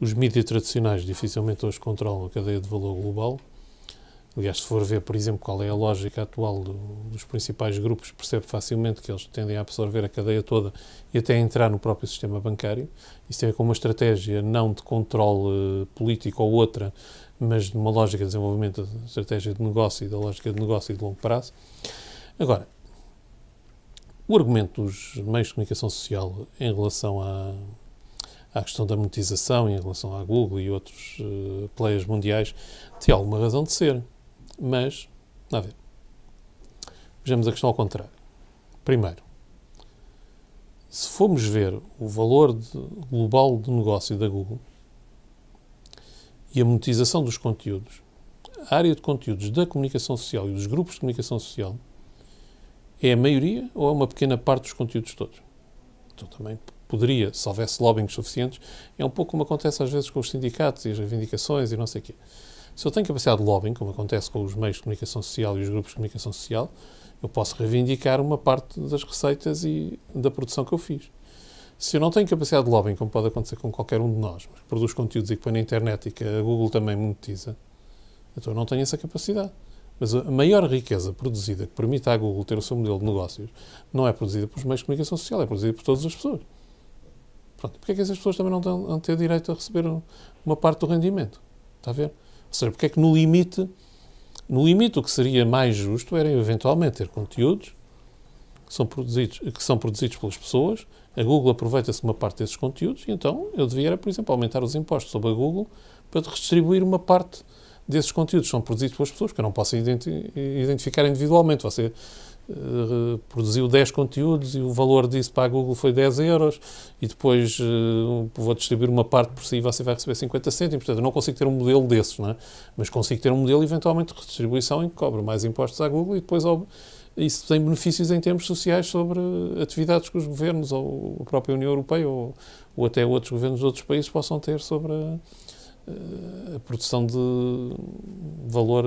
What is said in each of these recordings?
Os mídias tradicionais dificilmente hoje controlam a cadeia de valor global. Aliás, se for ver, por exemplo, qual é a lógica atual do, dos principais grupos, percebe facilmente que eles tendem a absorver a cadeia toda e até a entrar no próprio sistema bancário. Isso tem é, a ver com uma estratégia não de controle eh, político ou outra, mas de uma lógica de desenvolvimento da estratégia de negócio e da lógica de negócio de longo prazo. Agora, o argumento dos meios de comunicação social em relação à, à questão da monetização em relação à Google e outros uh, players mundiais, tem alguma razão de ser. Mas, a ver. Vejamos a questão ao contrário. Primeiro, se formos ver o valor de, global do negócio da Google e a monetização dos conteúdos, a área de conteúdos da comunicação social e dos grupos de comunicação social é a maioria ou é uma pequena parte dos conteúdos todos? Então também poderia, se houvesse lobbying suficientes, é um pouco como acontece às vezes com os sindicatos e as reivindicações e não sei o quê. Se eu tenho capacidade de lobbying, como acontece com os meios de comunicação social e os grupos de comunicação social, eu posso reivindicar uma parte das receitas e da produção que eu fiz. Se eu não tenho capacidade de lobbying, como pode acontecer com qualquer um de nós, mas produz conteúdos e que põe na internet e que a Google também monetiza, então eu não tenho essa capacidade. Mas a maior riqueza produzida que permite à Google ter o seu modelo de negócios não é produzida pelos meios de comunicação social, é produzida por todas as pessoas. Pronto, porque é que essas pessoas também não têm ter direito a receber uma parte do rendimento? Está a ver? Ou seja, porque é que no limite, no limite o que seria mais justo era eventualmente ter conteúdos que são produzidos, que são produzidos pelas pessoas, a Google aproveita-se uma parte desses conteúdos e então eu devia, era, por exemplo, aumentar os impostos sobre a Google para redistribuir uma parte desses conteúdos que são produzidos pelas pessoas, que eu não posso identificar individualmente. Você Uh, produziu 10 conteúdos e o valor disso para a Google foi 10 euros e depois uh, vou distribuir uma parte por si e você vai receber 50 cêntimos. Portanto, eu não consigo ter um modelo desses, não é? mas consigo ter um modelo eventualmente de redistribuição em que cobro mais impostos à Google e depois isso tem benefícios em termos sociais sobre atividades que os governos ou a própria União Europeia ou, ou até outros governos de outros países possam ter sobre a, eh, a produção de valor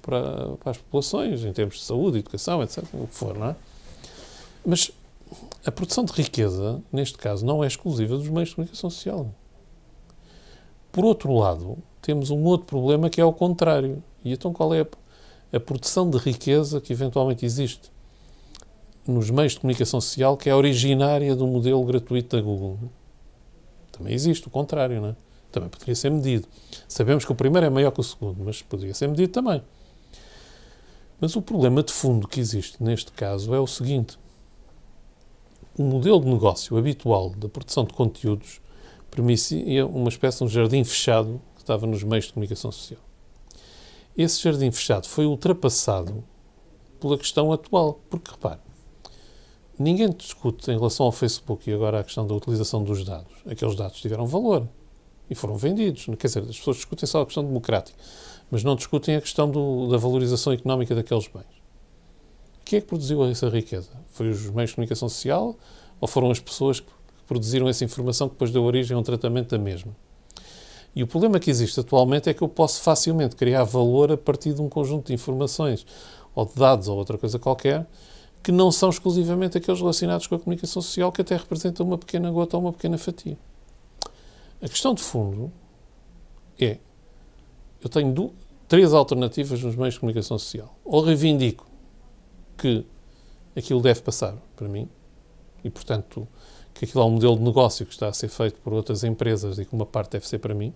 para, para, as populações, em termos de saúde, educação, etc., o que for, não é? Mas a produção de riqueza, neste caso, não é exclusiva dos meios de comunicação social. Por outro lado, temos um outro problema que é o contrário. E então qual é a, a produção de riqueza que eventualmente existe nos meios de comunicação social que é originária do modelo gratuito da Google? Também existe o contrário, não é? também poderia ser medido. Sabemos que o primeiro é maior que o segundo, mas poderia ser medido também. Mas o problema de fundo que existe neste caso é o seguinte: o modelo de negócio habitual da produção de conteúdos permitia uma espécie de um jardim fechado que estava nos meios de comunicação social. Esse jardim fechado foi ultrapassado pela questão atual, porque repare, ninguém discute em relação ao Facebook e agora à questão da utilização dos dados. Aqueles dados tiveram valor e foram vendidos. Quer dizer, as pessoas discutem só a questão democrática, mas não discutem a questão do, da valorização económica daqueles bens. Quem é que produziu essa riqueza? Foi os meios de comunicação social ou foram as pessoas que produziram essa informação que depois deu origem a um tratamento da mesma? E o problema que existe atualmente é que eu posso facilmente criar valor a partir de um conjunto de informações ou de dados ou outra coisa qualquer que não são exclusivamente aqueles relacionados com a comunicação social que até representam uma pequena gota ou uma pequena fatia. A questão de fundo é: eu tenho do, três alternativas nos meios de comunicação social. Ou reivindico que aquilo deve passar para mim, e portanto que aquilo é um modelo de negócio que está a ser feito por outras empresas e que uma parte deve ser para mim.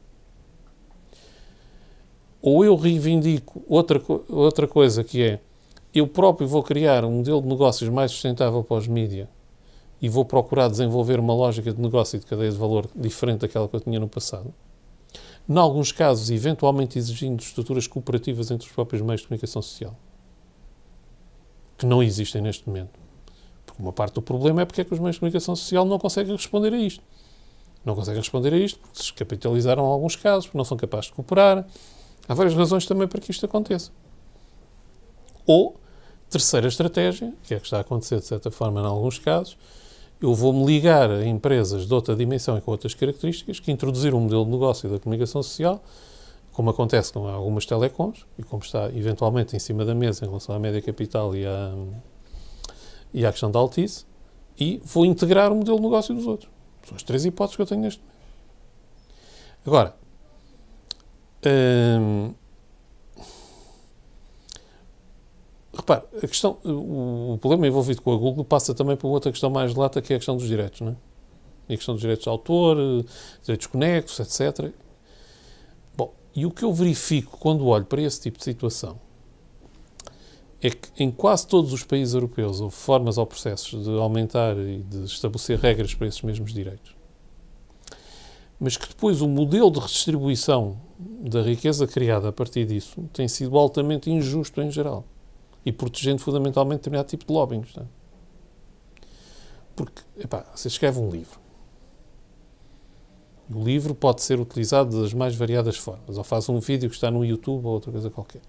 Ou eu reivindico outra, outra coisa que é eu próprio vou criar um modelo de negócios mais sustentável para os mídias e vou procurar desenvolver uma lógica de negócio e de cadeia de valor diferente daquela que eu tinha no passado. Em alguns casos, eventualmente exigindo estruturas cooperativas entre os próprios meios de comunicação social, que não existem neste momento. Porque uma parte do problema é porque é que os meios de comunicação social não conseguem responder a isto. Não conseguem responder a isto porque se capitalizaram em alguns casos, porque não são capazes de cooperar. Há várias razões também para que isto aconteça. Ou, terceira estratégia, que é que está a acontecer de certa forma em alguns casos, eu vou-me ligar a empresas de outra dimensão e com outras características que introduziram um modelo de negócio da comunicação social, como acontece com algumas telecoms e como está eventualmente em cima da mesa em relação à média capital e à, e à questão da Altice, e vou integrar o modelo de negócio dos outros. São as três hipóteses que eu tenho neste momento. Agora, hum, Repare, a questão, o problema envolvido com a Google passa também por outra questão mais lata, que é a questão dos direitos, não é? E a questão dos direitos de autor, eh, direitos conexos, etc. Bom, e o que eu verifico quando olho para esse tipo de situação é que em quase todos os países europeus houve formas ou processos de aumentar e de estabelecer regras para esses mesmos direitos. Mas que depois o modelo de redistribuição da riqueza criada a partir disso tem sido altamente injusto em geral e protegendo fundamentalmente determinado tipo de lobbying. É? Porque, epá, você escreve um livro. O livro pode ser utilizado das mais variadas formas. Ou faz um vídeo que está no YouTube ou outra coisa qualquer.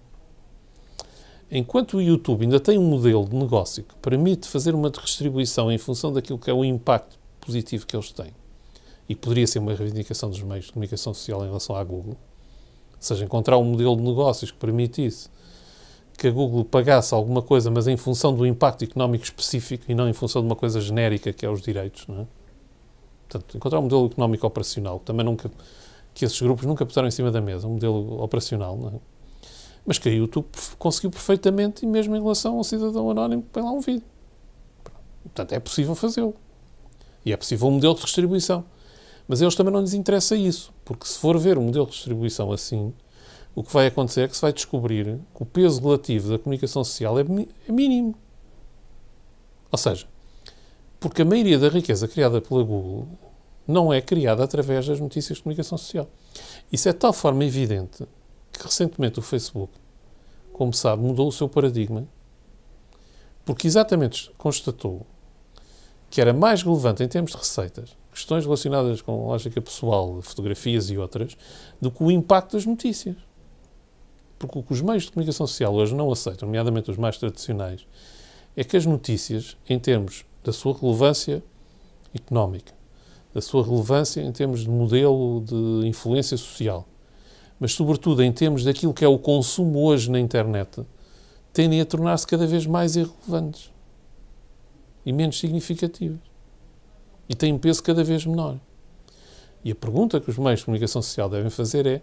Enquanto o YouTube ainda tem um modelo de negócio que permite fazer uma redistribuição em função daquilo que é o impacto positivo que eles têm, e poderia ser uma reivindicação dos meios de comunicação social em relação à Google, ou seja, encontrar um modelo de negócios que permite isso, que a Google pagasse alguma coisa, mas em função do impacto económico específico e não em função de uma coisa genérica que é os direitos. Não é? Portanto, encontrar um modelo económico operacional, também nunca, que esses grupos nunca puseram em cima da mesa, um modelo operacional. Não é? Mas que a YouTube conseguiu perfeitamente, e mesmo em relação ao cidadão anónimo põe lá um vídeo. Portanto, é possível fazê-lo. E é possível um modelo de distribuição. Mas eles também não lhes interessa isso, porque se for ver um modelo de distribuição assim, o que vai acontecer é que se vai descobrir que o peso relativo da comunicação social é, é mínimo. Ou seja, porque a maioria da riqueza criada pela Google não é criada através das notícias de comunicação social. Isso é de tal forma evidente que recentemente o Facebook, como sabe, mudou o seu paradigma porque exatamente constatou que era mais relevante em termos de receitas questões relacionadas com lógica pessoal, fotografias e outras, do que o impacto das notícias. Porque o que os meios de comunicação social hoje não aceitam, nomeadamente os mais tradicionais, é que as notícias, em termos da sua relevância económica, da sua relevância em termos de modelo de influência social, mas sobretudo em termos daquilo que é o consumo hoje na internet, tendem a tornar-se cada vez mais irrelevantes e menos significativas. E têm um peso cada vez menor. E a pergunta que os meios de comunicação social devem fazer é: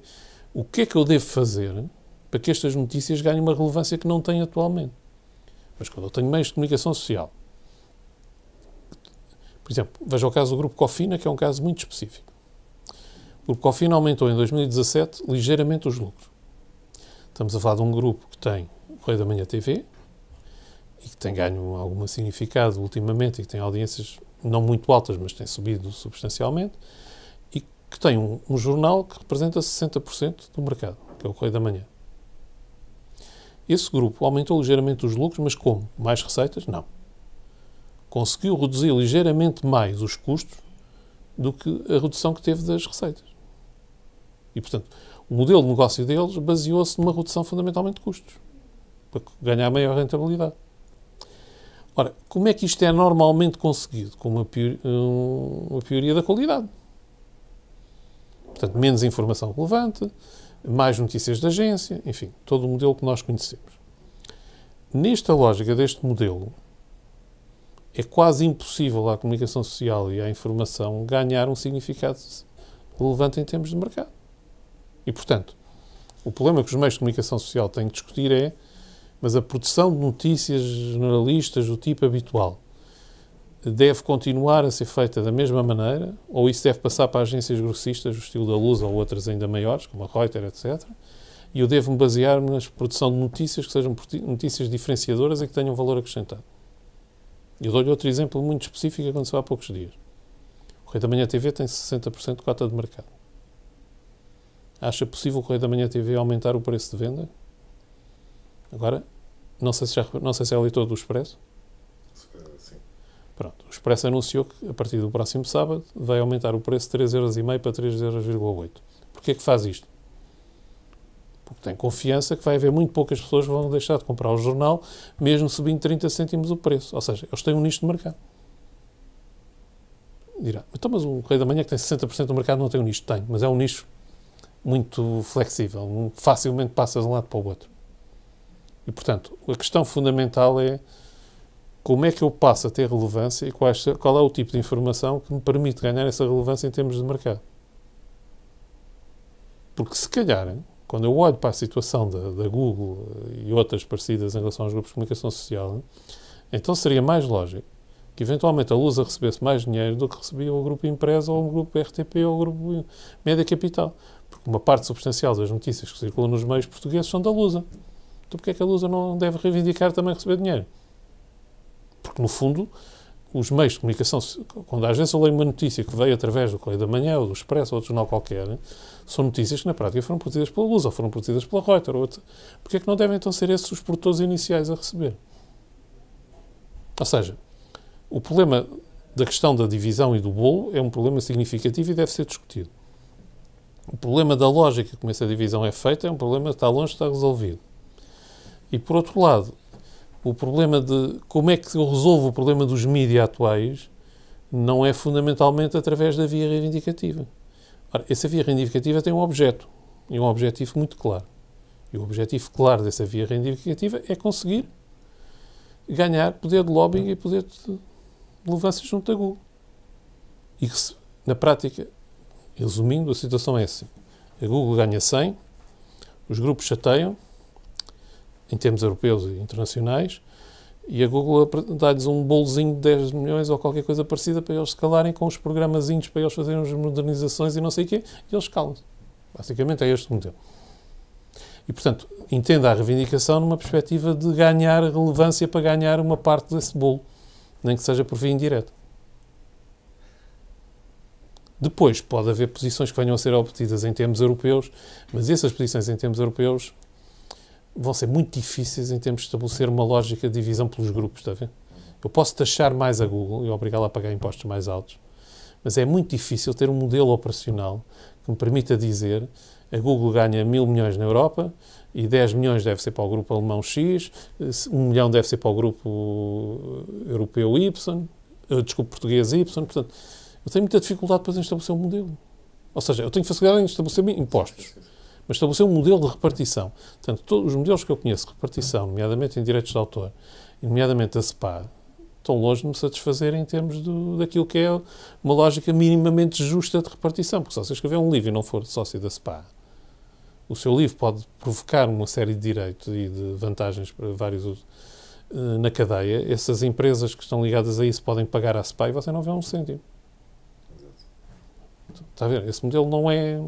o que é que eu devo fazer para que estas notícias ganhem uma relevância que não têm atualmente. Mas quando eu tenho meios de comunicação social, por exemplo, veja o caso do Grupo Cofina, que é um caso muito específico. O Grupo Cofina aumentou em 2017 ligeiramente os lucros. Estamos a falar de um grupo que tem o Rei da Manhã TV e que tem ganho algum significado ultimamente e que tem audiências não muito altas, mas tem subido substancialmente e que tem um, um jornal que representa 60% do mercado, que é o Rei da Manhã. Esse grupo aumentou ligeiramente os lucros, mas como? Mais receitas? Não. Conseguiu reduzir ligeiramente mais os custos do que a redução que teve das receitas. E, portanto, o modelo de negócio deles baseou-se numa redução fundamentalmente de custos, para ganhar maior rentabilidade. Ora, como é que isto é normalmente conseguido? Com uma, uma pioria da qualidade. Portanto, menos informação relevante, mais notícias da agência, enfim, todo o modelo que nós conhecemos. Nesta lógica deste modelo, é quase impossível à comunicação social e à informação ganhar um significado relevante em termos de mercado. E, portanto, o problema que os meios de comunicação social têm que discutir é mas a produção de notícias jornalistas do tipo habitual deve continuar a ser feita da mesma maneira, ou isso deve passar para agências grossistas, do estilo da Luz ou outras ainda maiores, como a Reuters, etc. E eu devo-me basear na produção de notícias que sejam notícias diferenciadoras e que tenham valor acrescentado. Eu dou-lhe outro exemplo muito específico que aconteceu há poucos dias. O Rei da Manhã TV tem 60% de cota de mercado. Acha possível o Rei da Manhã TV aumentar o preço de venda? Agora, não sei se, já, não sei se é leitor do Expresso, Pronto, o Expresso anunciou que, a partir do próximo sábado, vai aumentar o preço de 3,5€ para 3,8€. Porquê que faz isto? Porque tem confiança que vai haver muito poucas pessoas que vão deixar de comprar o jornal, mesmo subindo 30 cêntimos o preço. Ou seja, eles têm um nicho de mercado. Dirá, então, mas o Correio da Manhã, que tem 60% do mercado, não tem um nicho? Tem, mas é um nicho muito flexível, facilmente passa de um lado para o outro. E, portanto, a questão fundamental é como é que eu passo a ter relevância e quais, qual é o tipo de informação que me permite ganhar essa relevância em termos de mercado. Porque se calhar, quando eu olho para a situação da, da Google eh, e outras parecidas em relação aos grupos de comunicação social, então seria mais lógico que eventualmente a Lusa recebesse mais dinheiro do que recebia o grupo empresa ou o grupo RTP ou o grupo Média Capital. Porque uma parte substancial das notícias que circulam nos meios portugueses são da Lusa. Então porquê é que a Lusa não deve reivindicar também receber dinheiro? Porque, no fundo, os meios de comunicação, quando a agência lê uma notícia que veio através do Correio da Manhã, ou do Expresso, ou outro jornal qualquer, são notícias que na prática foram produzidas pela Luz, ou foram produzidas pela Reuters, ou outra. Porquê é que não devem então ser esses os produtores iniciais a receber? Ou seja, o problema da questão da divisão e do bolo é um problema significativo e deve ser discutido. O problema da lógica como essa divisão é feita é um problema que está longe de estar resolvido. E, por outro lado, o problema de como é que eu resolvo o problema dos mídias atuais não é fundamentalmente através da via reivindicativa. Ora, essa via reivindicativa tem um objeto e um objetivo muito claro. E o objetivo claro dessa via reivindicativa é conseguir ganhar poder de lobbying e poder de relevância junto a Google. E que, na prática, resumindo, a situação é assim: a Google ganha 100, os grupos chateiam, em termos europeus e internacionais, e a Google dá-lhes um bolzinho de 10 milhões ou qualquer coisa parecida para eles escalarem com os programazinhos para eles fazerem as modernizações e não sei o quê, e eles escalam. Basicamente é este o modelo. E, portanto, entenda a reivindicação numa perspectiva de ganhar relevância para ganhar uma parte desse bolo, nem que seja por via indireta. Depois, pode haver posições que venham a ser obtidas em termos europeus, mas essas posições em termos europeus vão ser muito difíceis em termos de estabelecer uma lógica de divisão pelos grupos, está a ver? Eu posso taxar mais a Google e obrigá-la a pagar impostos mais altos, mas é muito difícil ter um modelo operacional que me permita dizer a Google ganha mil milhões na Europa e 10 milhões deve ser para o grupo alemão X, 1 milhão deve ser para o grupo eh, europeu Y, eh, desculpe, português Y. Portanto, eu tenho muita dificuldade depois em estabelecer um modelo. Ou seja, eu tenho facilidade em estabelecer impostos mas estabelecer um modelo de repartição. Portanto, todos os modelos que eu conheço de repartição, nomeadamente em direitos de autor, e nomeadamente a SPa, estão longe de me satisfazer em termos do, daquilo que é uma lógica minimamente justa de repartição, porque se você escrever um livro e não for sócio da SPa, o seu livro pode provocar uma série de direitos e de vantagens para vários eh, na cadeia. Essas empresas que estão ligadas a isso podem pagar à SPa e você não vê um cêntimo. Está a ver? Esse modelo não é.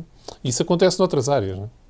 Isso acontece noutras áreas, não é?